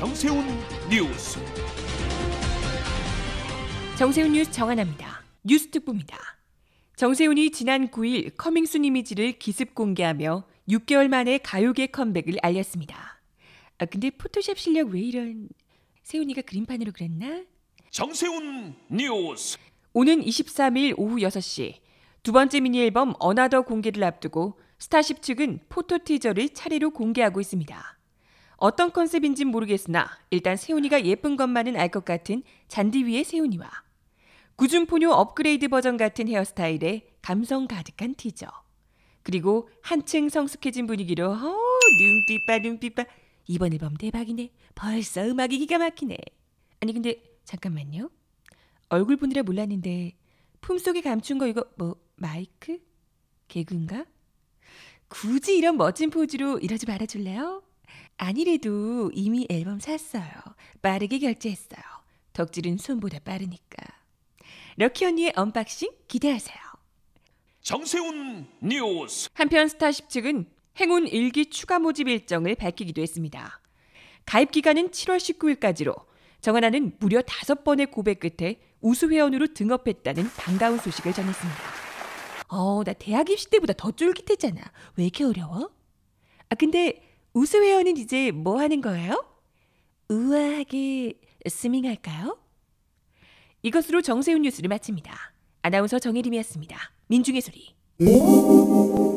정세훈 뉴스. 정세훈 뉴스 정한합니다. 뉴스 특보입니다. 정세훈이 지난 9일 커밍순 이미지를 기습 공개하며 6개월 만에 가요계 컴백을 알렸습니다. 아, 근데 포토샵 실력 왜 이런? 세훈이가 그림판으로 그랬나? 정세훈 뉴스. 오는 23일 오후 6시 두 번째 미니 앨범 어나더 공개를 앞두고 스타쉽 측은 포토 티저를 차례로 공개하고 있습니다. 어떤 컨셉인진 모르겠으나 일단 세훈이가 예쁜 것만은 알 것 같은 잔디 위의 세훈이와 구준포뇨 업그레이드 버전 같은 헤어스타일에 감성 가득한 티저. 그리고 한층 성숙해진 분위기로 어 눈빛봐 눈빛봐 이번 앨범 대박이네 벌써 음악이 기가 막히네 아니 근데 잠깐만요 얼굴 보느라 몰랐는데 품속에 감춘 거 이거 뭐 마이크 개그인가 굳이 이런 멋진 포즈로 이러지 말아줄래요? 아니래도 이미 앨범 샀어요. 빠르게 결제했어요. 덕질은 손보다 빠르니까. 럭키 언니의 언박싱 기대하세요. 정세훈 뉴스. 한편 스타쉽 측은 행운 일기 추가 모집 일정을 밝히기도 했습니다. 가입 기간은 7월 19일까지로 정하나는 무려 다섯 번의 고백 끝에 우수 회원으로 등업했다는 반가운 소식을 전했습니다. 어, 나 대학 입시 때보다 더 쫄깃했잖아. 왜 이렇게 어려워? 아, 근데 우수회원은 이제 뭐 하는 거예요? 우아하게 스밍할까요? 이것으로 정세훈 뉴스를 마칩니다. 아나운서 정혜림이었습니다. 민중의 소리.